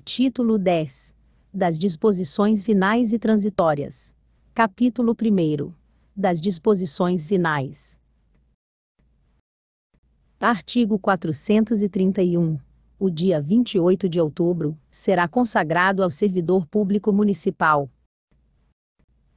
Título 10. Das disposições finais e transitórias. Capítulo 1. Das disposições finais. Artigo 431. O dia 28 de outubro será consagrado ao servidor público municipal.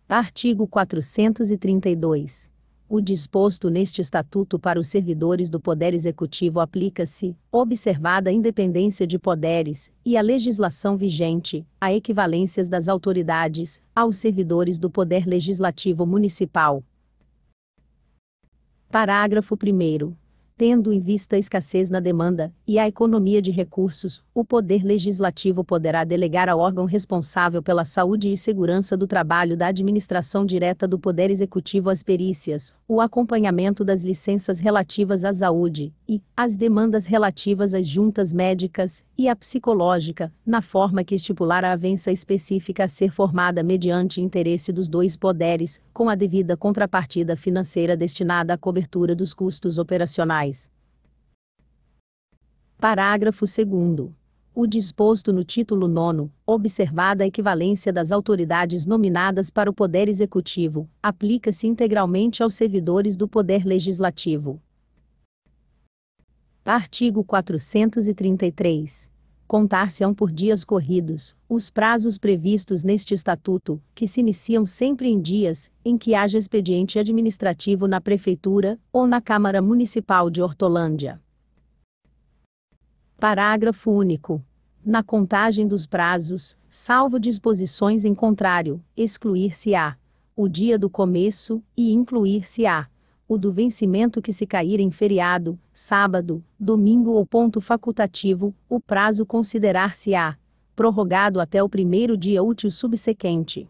Artigo 432. O disposto neste Estatuto para os servidores do Poder Executivo aplica-se, observada a independência de poderes e a legislação vigente, a equivalências das autoridades aos servidores do Poder Legislativo Municipal. Parágrafo 1. Tendo em vista a escassez na demanda e a economia de recursos, o Poder Legislativo poderá delegar ao órgão responsável pela saúde e segurança do trabalho da administração direta do Poder Executivo as perícias, o acompanhamento das licenças relativas à saúde e as demandas relativas às juntas médicas e à psicológica, na forma que estipular a avença específica a ser formada mediante interesse dos dois poderes, com a devida contrapartida financeira destinada à cobertura dos custos operacionais Parágrafo 2 o disposto no título 9, observada a equivalência das autoridades nominadas para o Poder Executivo, aplica-se integralmente aos servidores do Poder Legislativo. Artigo 433. Contar-se-ão por dias corridos os prazos previstos neste estatuto, que se iniciam sempre em dias em que haja expediente administrativo na Prefeitura ou na Câmara Municipal de Hortolândia. Parágrafo único. Na contagem dos prazos, salvo disposições em contrário, excluir-se-á o dia do começo e incluir-se-á o do vencimento que se cair em feriado, sábado, domingo ou ponto facultativo, o prazo considerar-se-á prorrogado até o primeiro dia útil subsequente.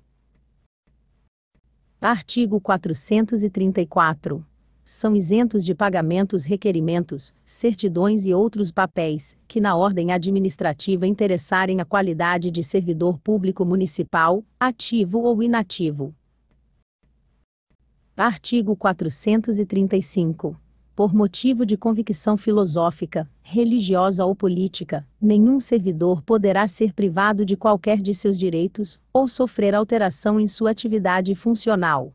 Artigo 434. São isentos de pagamentos requerimentos, certidões e outros papéis que na ordem administrativa interessarem a qualidade de servidor público municipal, ativo ou inativo Artigo 435. Por motivo de convicção filosófica, religiosa ou política, nenhum servidor poderá ser privado de qualquer de seus direitos ou sofrer alteração em sua atividade funcional.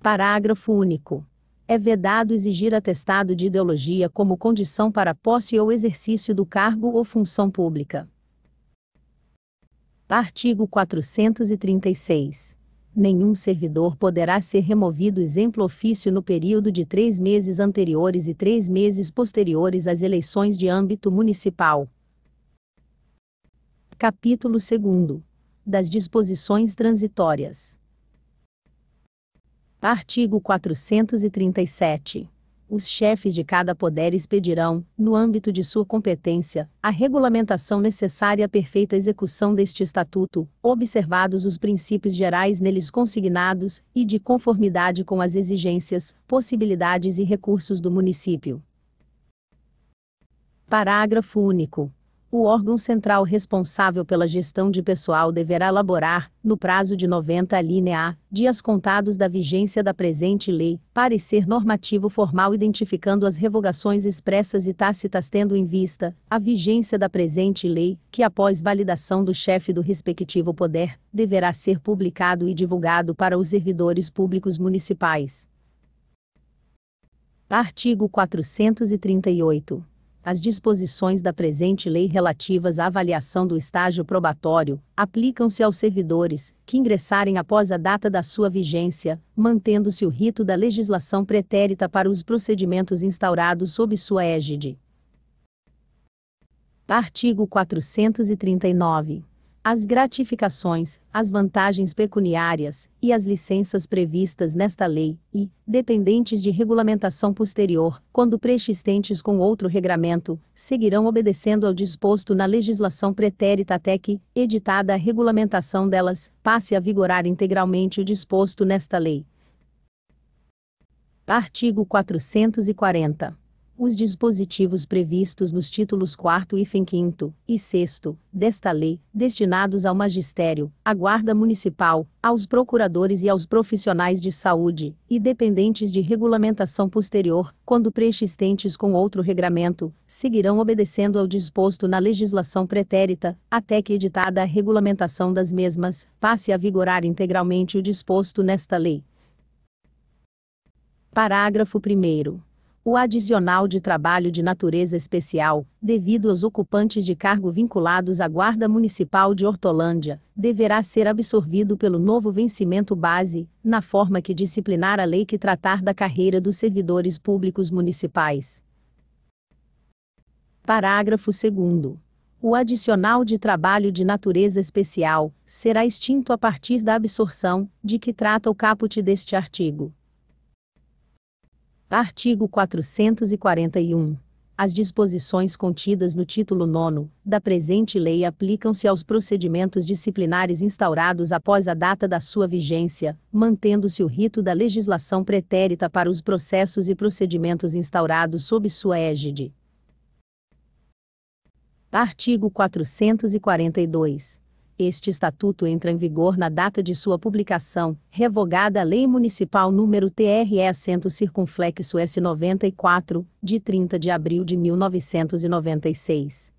Parágrafo único. É vedado exigir atestado de ideologia como condição para posse ou exercício do cargo ou função pública. Artigo 436 nenhum servidor poderá ser removido exemplo ofício no período de três meses anteriores e três meses posteriores às eleições de âmbito municipal. Capítulo 2 Das disposições transitórias. Artigo 437 os chefes de cada poder expedirão, no âmbito de sua competência, a regulamentação necessária à perfeita execução deste estatuto, observados os princípios gerais neles consignados e de conformidade com as exigências, possibilidades e recursos do município. Parágrafo único o órgão central responsável pela gestão de pessoal deverá elaborar, no prazo de 90 A, dias contados da vigência da presente lei, parecer normativo formal identificando as revogações expressas e tácitas tendo em vista a vigência da presente lei, que após validação do chefe do respectivo poder, deverá ser publicado e divulgado para os servidores públicos municipais. Artigo 438 as disposições da presente lei relativas à avaliação do estágio probatório aplicam-se aos servidores que ingressarem após a data da sua vigência, mantendo-se o rito da legislação pretérita para os procedimentos instaurados sob sua égide. Artigo 439 as gratificações, as vantagens pecuniárias e as licenças previstas nesta lei e, dependentes de regulamentação posterior, quando preexistentes com outro regramento, seguirão obedecendo ao disposto na legislação pretérita até que, editada a regulamentação delas, passe a vigorar integralmente o disposto nesta lei. Artigo 440 os dispositivos previstos nos títulos 4 e 5 e 6 desta lei, destinados ao magistério, à guarda municipal, aos procuradores e aos profissionais de saúde, e dependentes de regulamentação posterior, quando preexistentes com outro regramento, seguirão obedecendo ao disposto na legislação pretérita, até que editada a regulamentação das mesmas, passe a vigorar integralmente o disposto nesta lei. Parágrafo 1 o adicional de trabalho de natureza especial, devido aos ocupantes de cargo vinculados à Guarda Municipal de Hortolândia, deverá ser absorvido pelo novo vencimento base, na forma que disciplinar a lei que tratar da carreira dos servidores públicos municipais. Parágrafo 2 o adicional de trabalho de natureza especial será extinto a partir da absorção de que trata o caput deste artigo. Artigo 441. As disposições contidas no título 9 da presente lei aplicam-se aos procedimentos disciplinares instaurados após a data da sua vigência, mantendo-se o rito da legislação pretérita para os processos e procedimentos instaurados sob sua égide. Artigo 442. Este estatuto entra em vigor na data de sua publicação, revogada a Lei Municipal número TRE Assento circunflexo S94, de 30 de abril de 1996.